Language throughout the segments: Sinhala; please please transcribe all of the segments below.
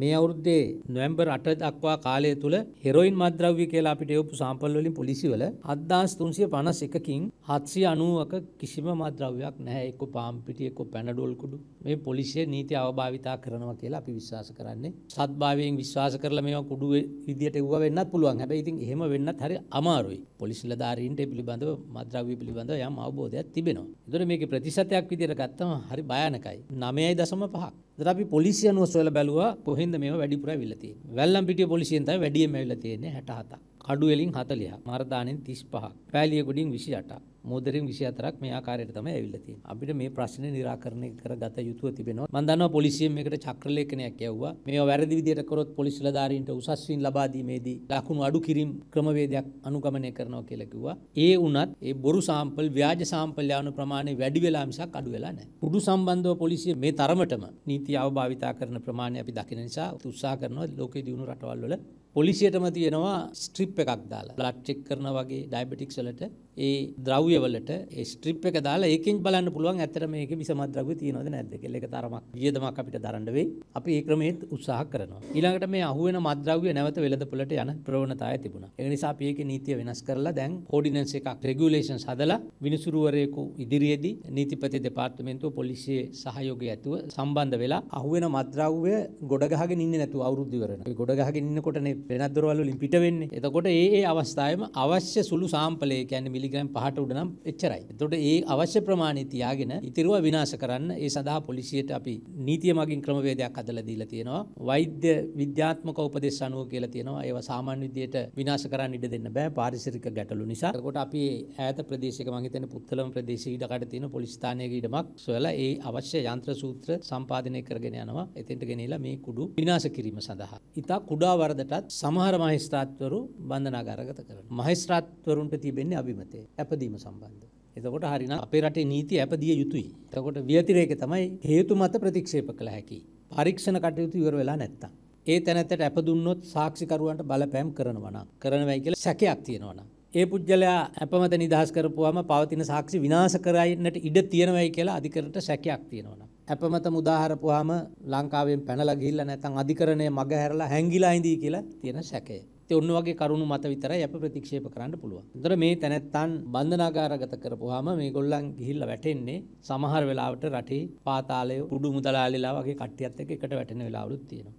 මේ අවුරුද්දේ නොවැම්බර් 8 දක්වා කාලය තුල හෙරොයින් මත්ද්‍රව්‍ය කියලා අපිට යොපු සාම්පල් වලින් පොලිසිය වල 7351කින් 790ක කිසිම මත්ද්‍රව්‍යයක් නැහැ එක්ක පාම් පිටි එක්ක පැනඩෝල් කුඩු මේ පොලිසිය නීති අවභාවිතා කරනවා කියලා අපි විශ්වාස කරන්නේ සත්භාවයෙන් විශ්වාස කරලා මේවා කුඩු විදියට එවුවා වෙන්නත් පුළුවන් හැබැයි ඉතින් එහෙම වෙන්නත් හරි අමාරුයි පොලිස් නිලධාරීන්ට ඒ පිළිබඳව මත්ද්‍රව්‍ය පිළිබඳව යම් අවබෝධයක් තිබෙනවා ඒතර මේකේ ප්‍රතිශතයක් විදියට ගත්තම හරි භයානකයි 9.5ක් දර අපි පොලිසියනුව සොයල බැලවා කොහෙද මේ වැඩිපුර විලති වැල්ලම්පිට පොලිසියන්ත වැඩියම ඇවිල තියෙන්නේ හැටහතක් කඩුවෙලින් හතලිය මරදානෙන් තිස් පහ පැලියකුඩින් විසි අටක් මෝදරින් 24ක් මේ ආකාරයට තමයි ඇවිල්ලා තියෙන්නේ. අපිට මේ ප්‍රශ්නේ निराකරණය කරගත යුතුව තිබෙනවා. මම දන්නවා පොලිසියෙන් මේකට චක්‍රලේඛනයක් යවුවා. මේවා වැරදි විදියට කරොත් පොලිස්ලධාරීන්ට උසස් වීම් ලබා දීමේදී ලකුණු අඩු කිරීම ක්‍රමවේදයක් අනුගමනය කරනවා කියලා කිව්වා. ඒ වුණත් ඒ බොරු සාම්පල් ව්‍යාජ සාම්පල් යන ප්‍රමාණය වැඩි වෙලා මිසක් අඩු වෙලා නැහැ. පුඩු සම්බන්ධව පොලිසිය මේ තරමටම නීති අවභාවිතා කරන ප්‍රමාණය අපි දකින නිසා උත්සාහ කරනවා ලෝකයේ දියුණු රටවල් වල පොලිසියටම තියෙනවා ස්ට්‍රිප් එකක් දාලා බ්ලඩ් චෙක් කරන වගේ ඩයබටික්ස් වලට ඒ ද්‍රව්‍ය වලට ඒ ස්ට්‍රිප් එක දාලා ඒකෙන් බලන්න පුළුවන් ඇත්තට මේකේ විසමත් ද්‍රව්‍ය තියෙනවද නැද්ද කියලා ඒක තරමක් වියදමක් අපිට දරන්න වෙයි. අපි ඒ ක්‍රමෙත් උත්සාහ කරනවා. ඊළඟට මේ අහුවෙන මත්ද්‍රව්‍ය නැවත වෙළඳපොළට යන ප්‍රවණතාවය තිබුණා. ඒ නිසා අපි ඒකේ නීතිය වෙනස් කරලා දැන් ඕඩිනන්ස් එකක් රෙගියුලේෂන්ස් හදලා විනිසුරුවරයෙකු ඉදිරියේදී නීතිපති දෙපාර්තමේන්තුව පොලිසියේ සහයෝගය ඇතුව සම්බන්ධ වෙලා අහුවෙන මත්ද්‍රව්‍ය ගොඩගහගෙන ඉන්නේ නැතුව අවුරුද්ද ඉවරන. ඒ ගොඩගහගෙන ඉන්නකොටනේ වෙනත් දොරවල් වලින් පිට වෙන්නේ. එතකොට ඒ ඒ අවස්ථාවේම අවශ්‍ය සුළු සාම්පලය කියන්නේ මිලිග්‍රෑම් 5ට උඩ නම් එච්චරයි. එතකොට ඒ අවශ්‍ය ප්‍රමාණය තියාගෙන ඉතිරුව විනාශ කරන්න ඒ සඳහා පොලිසියට අපි නීතිය මගින් ක්‍රමවේදයක් හදලා දීලා තියෙනවා. වෛද්‍ය විද්‍යාත්මක උපදෙස් අනුව කියලා තියෙනවා. ඒවා සාමාන්‍ය විදියට විනාශ කරන්න ඉඩ දෙන්න බෑ පාරිසරික ගැටලු නිසා. එතකොට අපි ඈත ප්‍රදේශයක මම හිතන්නේ පුත්තලම ප්‍රදේශයේ ඉඩකට තියෙන පොලිස් ස්ථානයක ඉඩමක් සොයලා ඒ අවශ්‍ය යන්ත්‍ර සූත්‍ර සම්පාදනය කරගෙන යනවා එතෙන්ට ගෙනහිලා මේ කුඩු විනාශ කිරීම සඳහා. ඉතා කුඩා වරදටත් සමහර මහිස්ත්‍රාත්වරු බන්ධනාගාරගත කරන. මහිස්ත්‍රාත්වරුන්ට තිබෙන්නේ අභිමතය ඇපදීම සම්බන්ධ. එතකොට හරින අපේ රටේ නීති ඇපදිය යුතුයි. එතකොට ව්‍යතිරේක තමයි හේතු මත ප්‍රතික්ෂේප කළ හැකි. පරීක්ෂණ කටයුතු ඉවර වෙලා නැත්තම්. ඒ තැනැත්තට ඇපදුන්නොත් සාක්ෂිකරුවන්ට බලපෑම් කරනවා නම් කරනවයි කියලා සැකයක් තියෙනවා නම්. ඒ පුද්ගලයා අපමත නිදහස් කරපුවාම පවතින සාක්ෂි විනාශ කරන්නට ඉඩ තියෙනවයි කියලා අධිකරණට සැකයක් තියෙනවා නම්. අපමතම උදාහරපුවාම ලංකාවෙන් පැනලා ගිහිල්ලා නැත්නම් අධිකරණය මග හැරලා හැංගිලා ඉඳී කියලා තියෙන සැකය. ඒ ඔන්න වගේ කරුණු මත විතරයි අප ප්‍රතික්ෂේප කරන්න පුළුවන්. ඒතර මේ තැනැත්තන් බන්ධනාගාරගත කරපුවාම මේගොල්ලන් ගිහිල්ලා වැටෙන්නේ සමහර වෙලාවට රටේ පාතාලය උඩු මුදලාලිලා වගේ කට්ටියත් එක්ක එකට වැටෙන වෙලාවලුත් තියෙනවා.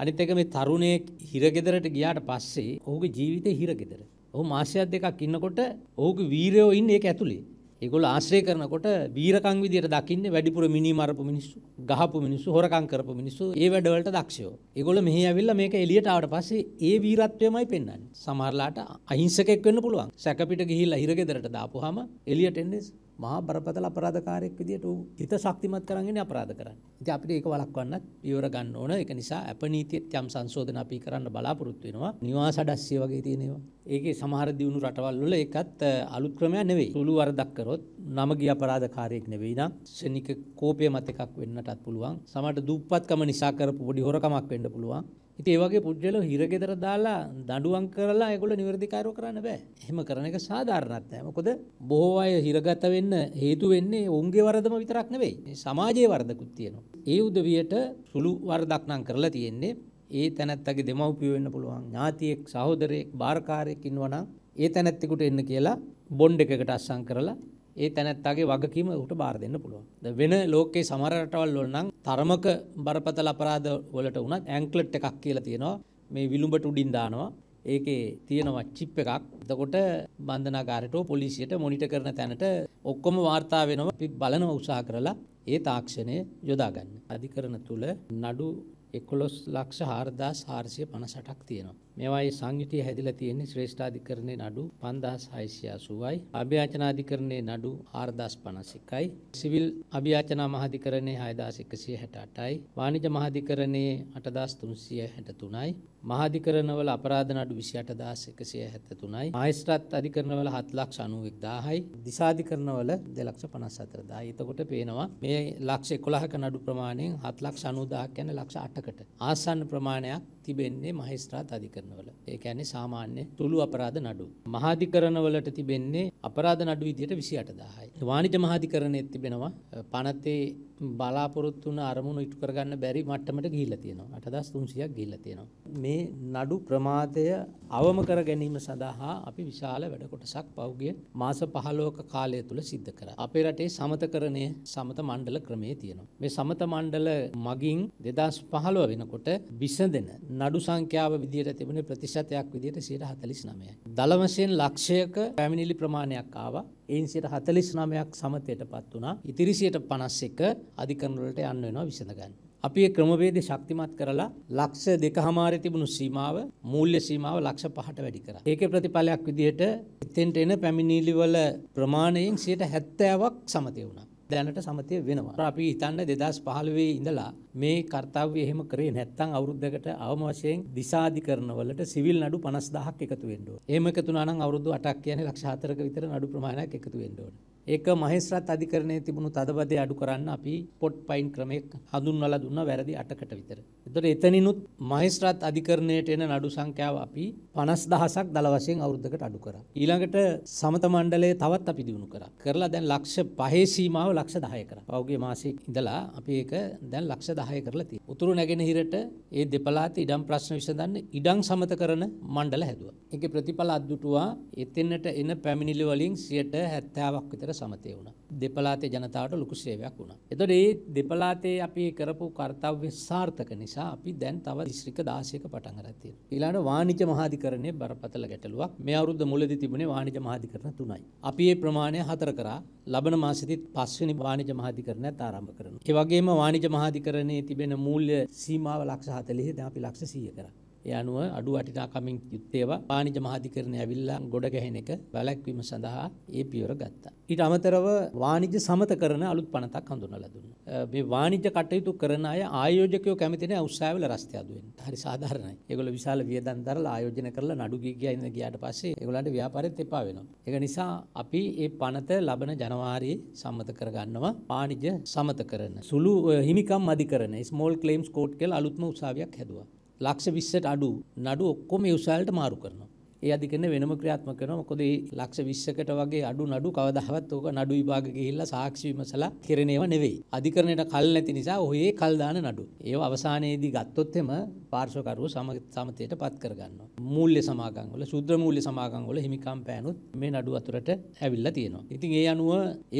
අනිත් එක මේ තරුණයෙක් හිරගෙදරට ගියාට පස්සේ ඔහුගේ ජීවිතේ හිරගෙදර. ඔහු මාසයක් දෙකක් ඉන්නකොට ඔහුගේ වීරයෝ ඉන්නේ ඒක ඇතුලේ. ඒගොල්ල ආශ්‍රය කරනකොට වීරකම් විදියට දකින්නේ වැඩිපුර මිනි මරපු මිනිස්සු, ගහපු මිනිස්සු, හොරකම් කරපු මිනිස්සු, ඒ වැඩවලට දක්ෂයෝ. ඒගොල්ල මෙහි ඇවිල්ලා මේක එළියට ආවට පස්සේ ඒ වීරත්වයමයි පෙන්වන්නේ. සමහරලාට අහිංසකෙක් වෙන්න පුළුවන්. සැකපිට ගිහිල්ලා හිරගෙදරට දාපුවාම එළියට එන්නේ මහා බරපතල අපරාධකාරයක් විදිහට ඌ හිත ශක්තිමත් කරගෙන අපරාධ කරන්නේ. ඉතින් අපිට ඒක වළක්වන්නත් ඉවර ගන්න ඕන. ඒක නිසා අප නීතියට යම් සංශෝධන අපි කරන්න බලාපොරොත්තු වෙනවා. නිවාස අඩස්සිය වගේ තියෙන ඒවා. ඒකේ සමහර දියුණු රටවල් වල ඒකත් අලුත් ක්‍රමයක් නෙවෙයි. සුළු වරදක් කරොත් නම ගිය අපරාධකාරයෙක් නෙවෙයි නම් ශනික කෝපය මත එකක් වෙන්නටත් පුළුවන්. සමහරට දුප්පත්කම නිසා කරපු පොඩි හොරකමක් වෙන්න පුළුවන්. ඉතින් ඒ වගේ පුජ්‍යලෝ හිරගෙදර දාලා දඬුවම් කරලා ඒගොල්ලෝ නිවර්දිකාරෝ කරන්න බෑ. එහෙම කරන එක සාධාරණත් නෑ. මොකද බොහෝ අය හිරගත වෙන්න හේතු වෙන්නේ ඔවුන්ගේ වරදම විතරක් නෙවෙයි. සමාජයේ වරදකුත් තියෙනවා. ඒ උදවියට සුළු වරදක් නම් කරලා තියෙන්නේ ඒ තැනැත්තගේ දෙමව්පියෝ වෙන්න පුළුවන් ඥාතියෙක් සහෝදරයෙක් බාරකාරයෙක් ඉන්නවනම් ඒ තැනැත්තෙකුට එන්න කියලා බොන්ඩ් එකකට අස්සම් කරලා ඒ තැනැත්තාගේ වගකීම උට බාර දෙන්න පුළුවන්. වෙන ලෝකේ සමහර රටවල් වල නම් තරමක බරපතල අපරාධ වලට උනත් ඇන්ක්ලට් එකක් කියලා තියෙනවා. මේ විලුඹට උඩින් දානවා. ඒකේ තියෙනවා චිප් එකක්. එතකොට බන්ධනාගාරයට පොලිසියට මොනිටර් කරන තැනට ඔක්කොම වාර්තා වෙනවා. අපි බලනවා උත්සාහ කරලා ඒ තාක්ෂණය යොදා ගන්න. අධිකරණ තුල නඩු 11 ලක්ෂ 4458ක් තියෙනවා. මේවායි සංයුතිය හැදිලා තියෙන්නේ ශ්‍රේෂ්ඨාධිකරණයේ නඩු 5680යි අභියාචනාධිකරණයේ නඩු 4051යි සිවිල් අභියාචනා මහාධිකරණයේ 6168යි වාණිජ මහාධිකරණයේ 8363යි මහාධිකරණවල අපරාධ නඩු 28173යි මහේස්ත්‍රාත් අධිකරණවල 791000යි දිසාධිකරණවල 254000යි එතකොට පේනවා මේ ලක්ෂ 11ක නඩු ප්‍රමාණයෙන් 7 ලක්ෂ 90000ක් යන ලක්ෂ 8කට ආසන්න ප්‍රමාණයක් තිබෙන්නේ මහේස්ත්‍රාත් අධිකරණ අධිකරණවල. ඒ කියන්නේ සාමාන්‍ය තුළු අපරාධ නඩු. මහාධිකරණවලට තිබෙන්නේ අපරාධ නඩු විදියට 28000යි. වාණිජ මහාධිකරණයේ තිබෙනවා පනතේ බලාපොරොත්තු වුණ අරමුණු ඉටු කරගන්න බැරි මට්ටමට ගිහිල්ලා තියෙනවා. 8300ක් ගිහිල්ලා තියෙනවා. මේ නඩු ප්‍රමාදය අවම කර ගැනීම සඳහා අපි විශාල වැඩ කොටසක් පෞගිය මාස 15ක කාලය තුල සිද්ධ කරා. අපේ රටේ සමතකරණය සමත මණ්ඩල ක්‍රමයේ තියෙනවා. මේ සමත මණ්ඩල මගින් 2015 වෙනකොට විසඳෙන නඩු සංඛ්‍යාව විදියට තිබෙන තිබුණේ ප්‍රතිශතයක් විදිහට 49යි. දල වශයෙන් ලක්ෂයක පැමිණිලි ප්‍රමාණයක් ආවා. ඒන් 49ක් සමතයටපත් වුණා. ඉතිරි 51 අධිකරණ වලට යන්න වෙනවා විසඳ ගන්න. අපි ඒ ක්‍රමවේදය ශක්තිමත් කරලා ලක්ෂ දෙකහමාරේ තිබුණු සීමාව මූල්‍ය සීමාව ලක්ෂ 5ට වැඩි කරා. ඒකේ ප්‍රතිඵලයක් විදිහට එතෙන්ට එන පැමිණිලි වල ප්‍රමාණයෙන් 70ක් සමතේ වුණා. දැනට සමතය වෙනවා. අපි හිතන්න දෙදස් පහළුවේ ඉඳලා මේ කර්තාව්‍ය එහෙම කරේ නැත්තං අවුරුද්ධකට අවම වශයෙන් දිසාධිකරනවලට සිවිල් නඩු පනස්දාහක් එකතු වෙන්ඩෝ. ඒම එකතුනානම් අවුරුදු අටක් කියන ලක්ෂාතරක විතර නඩු ප්‍රමාණයක් එකතු වෙන්ඩෝට. ඒක මහේස්ත්‍රාත් අධිකරණයේ තිබුණු තදබදය අඩු කරන්න අපි පොට් පයින් ක්‍රමයක් හඳුන්වලා දුන්නා වැරදි 8කට විතර. එතකොට එතනිනුත් මහේස්ත්‍රාත් අධිකරණයට එන නඩු සංඛ්‍යාව අපි 50000ක් දල වශයෙන් අවුරුද්දකට අඩු කරා. ඊළඟට සමත මණ්ඩලය තවත් අපි දියුණු කරා. කරලා දැන් ලක්ෂ 5 සීමාව ලක්ෂ 10 කරා. පහුගිය මාසෙක ඉඳලා අපි ඒක දැන් ලක්ෂ 10 කරලා තියෙනවා. උතුරු නැගෙනහිරට ඒ දෙපළාත ඉඩම් ප්‍රශ්න විසඳන්න ඉඩම් සමත කරන මණ්ඩල හැදුවා. ඒකේ ප්‍රතිඵල අද්දුටුවා එතෙන්නට එන පැමිණිලි වලින් 70%ක් විතර සේවක සමතය වුණ. දෙපලාතේ ජනතාවට ලොකු සේවයක් වුණ. එතොට ඒ දෙපලාතේ අපි කරපු කර්තාව්‍ය සාර්ථක නිසා අපි දැන් තව දිස්ශ්‍රික දාශයක පටන්ගරත්තිය. ඊලාට වානිජ මහාධිකරණය බරපතල ගැටලුවක් මේ අවරුද්ධ මුලදි තිබුණේ වානිජ මහාධිකරණ තුනයි. අපි ඒ ප්‍රමාණය හතර කරා ලබන මාසිතිත් පස්වනි වානිජ මහාධිකරණයක් ආරම්භ කරන. ඒවගේම වානිජ මහාධිකරණයේ තිබෙන මූල්‍ය සීමාව ලක්ෂ හතලිහි ද අපි ලක්ෂ සීය කරා. ඒ අනුව අඩු වටිනාකමින් යුත්තේවා පානිජ මහාධිකරණය ඇවිල්ලා ගොඩ ගැහෙන එක වැළැක්වීම සඳහා ඒ පියවර ගත්තා. ඊට අමතරව වාණිජ්‍ය සමත කරන අලුත් පනතක් හඳුන්වලා දුන්නා. මේ වාණිජ්‍ය කටයුතු කරන අය ආයෝජකයෝ කැමති නැහැ උත්සාහවල රස්තිය අඩු වෙන්න. හරි සාධාරණයි. ඒගොල්ලෝ විශාල වියදම් දරලා ආයෝජන කරලා නඩු ගිය ගියා ඉඳන් ගියාට පස්සේ ඒගොල්ලන්ට ව්‍යාපාරෙත් එපා වෙනවා. ඒක නිසා අපි මේ පනත ලබන ජනවාරියේ සම්මත කරගන්නවා වාණිජ්‍ය සමත කරන. සුළු හිමිකම් අධිකරණ ස්මෝල් ක්ලේම්ස් කෝට් කියලා අලුත්ම උසාවියක් හැදුවා. ලක්ෂ විස්සට අඩු නඩු ඔක්කොම යුසාල්ට මාරු කරනවා. ඒ අධිකන වෙනම ක්‍රියාත්මක කරනවා. මොකද මේ ලක්ෂ 20කට වගේ අඩු නඩු කවදාවත් ඕක නඩු විභාග ගිහිල්ලා සාක්ෂි විමසලා කෙරෙනේව නෙවෙයි. අධිකරණයට කල් නැති නිසා ඔහේ කල් දාන නඩු. ඒව අවසානයේදී ගත්තොත් එම පාර්ශවකරුව සමතයට පත් කරගන්න. මූල්‍ය සමාගංවල ශුද්‍ර මූල්‍ය සමාගංවල හිමිකම් පෑනුත් මේ නඩු අතුරට ඇවිල්ලා තියෙනවා. ඉතින් ඒ අනුව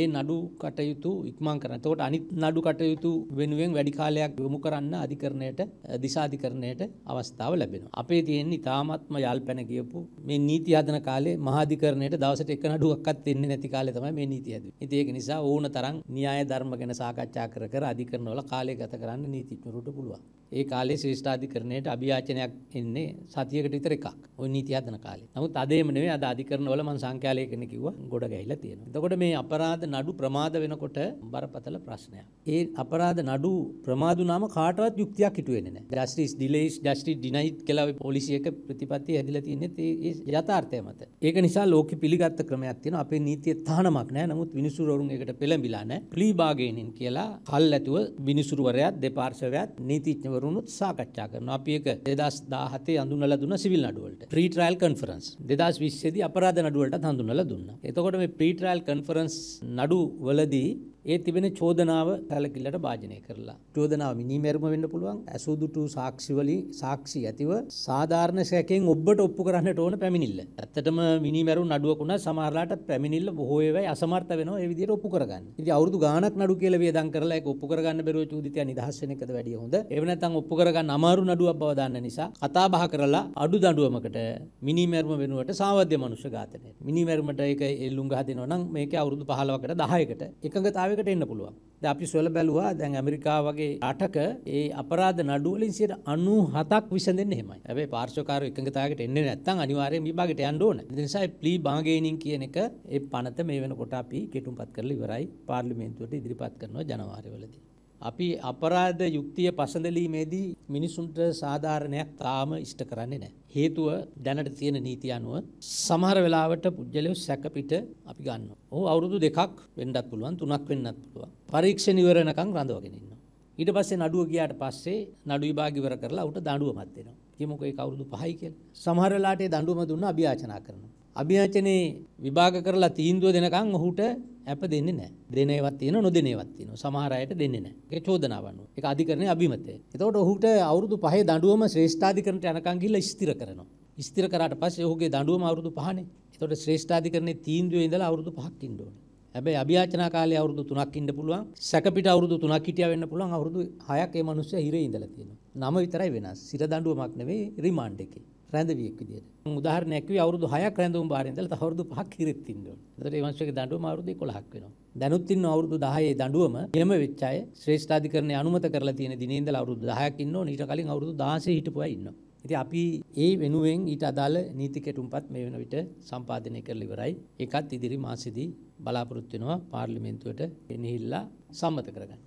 ඒ නඩු කටයුතු ඉක්මන් කරන. එතකොට අනිත් නඩු කටයුතු වෙනුවෙන් වැඩි කාලයක් යොමු කරන්න අධිකරණයට දිසාධිකරණයට අවස්ථාව ලැබෙනවා. අපේ තියෙන ඉතාමත්ම යාල්පැන කියපු මේ නීති හදන කාලේ මහාධිකරණයට දවසට එක නඩුවක්වත් දෙන්නේ නැති කාලේ තමයි මේ නීති හැදුවේ. ඉතින් ඒක නිසා ඕන තරම් න්‍යාය ධර්ම ගැන සාකච්ඡා කර කර අධිකරණවල කාලය ගත කරන්න නීතිඥවරුන්ට පුළුවන්. ඒ කාලේ ශ්‍රේෂ්ඨාධිකරණ අධිකරණයට අභියාචනයක් එන්නේ සතියකට විතර එකක්. ওই නීති හදන කාලේ. නමුත් අද එහෙම නෙවෙයි අද අධිකරණවල මම සංඛ්‍යාලය කියන කිව්වා ගොඩ ගැහිලා තියෙනවා. එතකොට මේ අපරාධ නඩු ප්‍රමාද වෙනකොට බරපතල ප්‍රශ්නයක්. ඒ අපරාධ නඩු ප්‍රමාදු නාම කාටවත් යුක්තියක් හිටු වෙන්නේ නැහැ. ජස්ටිස් ඩිලේස් ජස්ටිස් ඩිනයිඩ් කියලා පොලිසියක ප්‍රතිපත්තිය හැදිලා තින්නේ ඒ යථාර්ථය මත. ඒක නිසා ලෝකෙ පිළිගත් ක්‍රමයක් තියෙනවා. අපේ නීතියේ තහනමක් නැහැ. නමුත් විනිසුරුවරුන් ඒකට පෙළඹිලා නැහැ. ප්ලී බාගේනින් කියලා කල් ඇතුව විනිසුරුවරයාත් දෙපාර්ශවයත් නීතිඥවරුනුත් සාකච්ඡා කරනවා. කරන අපි එක දෙදස් දාහතේ අඳුනල දුන්න සිවිල් නඩුවලට ප්‍රීටරයිල් කන්ෆරන්ස් දෙදස් විශ්සේද අපරාධ නඩුවලට හඳුනල දුන්න. එතකොට මේ ප්‍රීටරයිල් කන්ෆරන්ස් නඩු වලදී ඒ තිබෙන චෝදනාව සැලකිල්ලට භාජනය කරලා. චෝදනාව මිනිමැරුම වෙන්න පුළුවන් ඇසුදුටු සාක්ෂිවලි සාක්ෂි ඇතිව සාධාරණ සැකෙන් ඔබට ඔප්පු කරන්නට ඕන පැමිණිල්ල. ඇත්තටම මිනිමැරු නඩුවක් වුණා සමහරලාට පැමිණිල්ල බොහෝ ඒවායි අසමර්ථ වෙනවා ඒ විදිහට ඔප්පු කරගන්න. ඉතින් අවුරුදු ගාණක් නඩු කියලා වේදම් කරලා ඒක ඔප්පු කරගන්න බැරුව චෝදිතයා නිදහස් වෙන එකද වැඩිය හොඳ. ඒව නැත්නම් ඔප්පු කරගන්න අමාරු නඩුවක් බව දන්න නිසා කතා බහ කරලා අඩු දඬුවමකට මිනිමැරුම වෙනුවට සාවද්‍ය මනුෂ්‍ය ඝාතනය. මිනිමැරුමට ඒක එල්ලුම් ගහ දෙනවා නම් මේකේ අවුරුදු 15කට 10කට එකඟතාවය ස්වභාවයකට එන්න පුළුවන්. අපි සොල බැලවා දැන් ඇමරිකා වගේ අටක ඒ අපරාධ නඩුවලින් සිට අනු හතක් විසඳෙන් හෙමයි ඇබේ පාර්ශකාර එකගතාවට එන්න නැත්තන් අනිවාරය විභාගට යන්ඩෝන නිසායි ප්ලි බාගේනින් කියන එක ඒ පනත මේ වෙන කොට අපි කෙටුම් පත් කරල ඉවරයි පාර්ලිමේන්තුවට ඉදිරිපත් කරනවා ජනවාරවලදී. අපි අපරාධ යුක්තිය පසඳලීමේදී මිනිසුන්ට සාධාරණයක් තාම ඉෂ්ට කරන්නේ නැහැ. හේතුව දැනට තියෙන නීති අනුව සමහර වෙලාවට පුජ්‍යලයෝ සැකපිට අපි ගන්නවා. ඔහු අවුරුදු දෙකක් වෙන්නත් පුළුවන්, තුනක් වෙන්නත් පුළුවන්. පරීක්ෂණ ඉවර වෙනකන් රඳවගෙන ඉන්නවා. ඊට පස්සේ නඩුව ගියාට පස්සේ නඩු විභාග ඉවර කරලා උට දඬුවමක් දෙනවා. කියමුකෝ ඒක අවුරුදු 5යි කියලා. සමහර වෙලාවට ඒ දඬුවම දුන්න අභියාචනා කරනවා. අභියාචනයේ විභාග කරලා තීන්දුව දෙනකන් ඔහුට ඇප දෙන්නේ නෑ දෙනේවත් තියෙන නොදෙනේවත් තියෙන සමහර අයට දෙන්නේ නෑ ඒක චෝදනාව අනුව ඒක අධිකරණයේ අභිමතය එතකොට ඔහුට අවුරුදු 5 දඬුවම ශ්‍රේෂ්ඨාධිකරණයට යනකම් ගිහිල්ලා ස්ථිර කරනවා ස්ථිර කරාට පස්සේ ඔහුගේ දඬුවම අවුරුදු 5නේ එතකොට ශ්‍රේෂ්ඨාධිකරණයේ තීන්දුවේ ඉඳලා අවුරුදු 5ක් ඉන්න ඕනේ හැබැයි අභියාචනා කාලේ අවුරුදු 3ක් ඉන්න පුළුවන් සැකපිට අවුරුදු 3ක් හිටියා වෙන්න පුළුවන් අවුරුදු 6ක් ඒ මිනිස්සයා හිරේ ඉඳලා තියෙනවා නම විතරයි වෙනස් සිර දඬුවමක් නෙවෙයි රිමාන්ඩ් එකේ රැඳවියෙක් විදියට. උදාහරණයක් කිව්වේ අවුරුදු 6ක් රැඳවුම් බාරේ ඉඳලා තව අවුරුදු 5ක් හිරෙත් ඉන්න ඕනේ. එතකොට ඒ වංශයේ දඬුවම අවුරුදු 11ක් වෙනවා. දැනුත් ඉන්න අවුරුදු 10ේ දඬුවම නියම වෙච්ච අය ශ්‍රේෂ්ඨාධිකරණය අනුමත කරලා තියෙන දිනේ ඉඳලා අවුරුදු 10ක් ඉන්න ඕනේ. ඊට කලින් අවුරුදු 16 හිටපු අය ඉන්නවා. ඉතින් අපි ඒ වෙනුවෙන් ඊට අදාළ නීති කෙටුම්පත් මේ වෙන විට සම්පාදනය කරලා ඉවරයි. ඒකත් ඉදිරි මාසෙදී බලාපොරොත්තු වෙනවා පාර්ලිමේන්තුවට ගෙනහිල්ලා සම්මත කරගන්න.